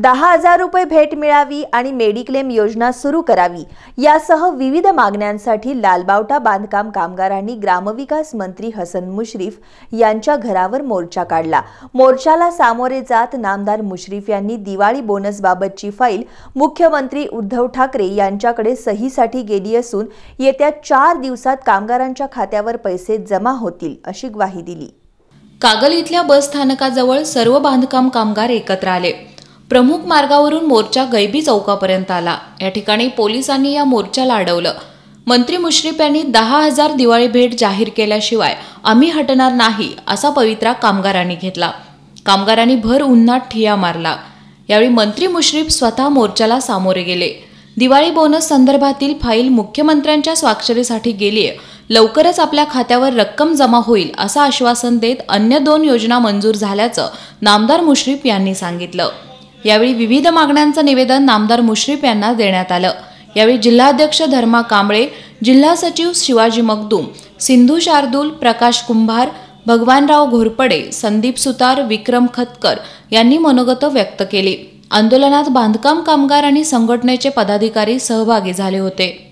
दहा हजार रुपये भेट मिळावी आणि मेडिक्लेम योजना सुरू करावी यासह विविध मागण्यांसाठी लालबावटा बांधकाम कामगारांनी ग्रामविकास मंत्री हसन मुश्रीफ यांच्या घरावर मोर्चा काढला मोर्चाला सामोरे जात नामदार मुश्रीफ यांनी दिवाळी बोनसबाबतची फाईल मुख्यमंत्री उद्धव ठाकरे यांच्याकडे सहीसाठी गेली असून येत्या चार दिवसात कामगारांच्या खात्यावर पैसे जमा होतील अशी ग्वाही दिली कागल इथल्या बस स्थानकाजवळ सर्व बांधकाम कामगार एकत्र आले प्रमुख मार्गावरून मोर्चा गैबी चौकापर्यंत आला या ठिकाणी पोलिसांनी या मोर्चाला अडवलं मंत्री मुश्रीफ यांनी दहा हजार दिवाळी भेट जाहीर केल्याशिवाय आम्ही हटणार नाही असा पवित्रा कामगारांनी घेतला कामगारांनी भर उन्हात ठिया मारला यावेळी मंत्री मुश्रीफ स्वतः मोर्चाला सामोरे गेले दिवाळी बोनस संदर्भातील फाईल मुख्यमंत्र्यांच्या स्वाक्षरीसाठी गेलीय लवकरच आपल्या खात्यावर रक्कम जमा होईल असं आश्वासन देत अन्य दोन योजना मंजूर झाल्याचं नामदार मुश्रीफ यांनी सांगितलं यावेळी विविध मागण्यांचं निवेदन नामदार मुश्रीफ यांना देण्यात आलं यावेळी जिल्हाध्यक्ष धर्मा कांबळे जिल्हा सचिव शिवाजी मगदूम सिंधू शार्दूल प्रकाश कुंभार भगवानराव घोरपडे संदीप सुतार विक्रम खतकर यांनी मनोगत व्यक्त केली आंदोलनात बांधकाम कामगार आणि संघटनेचे पदाधिकारी सहभागी झाले होते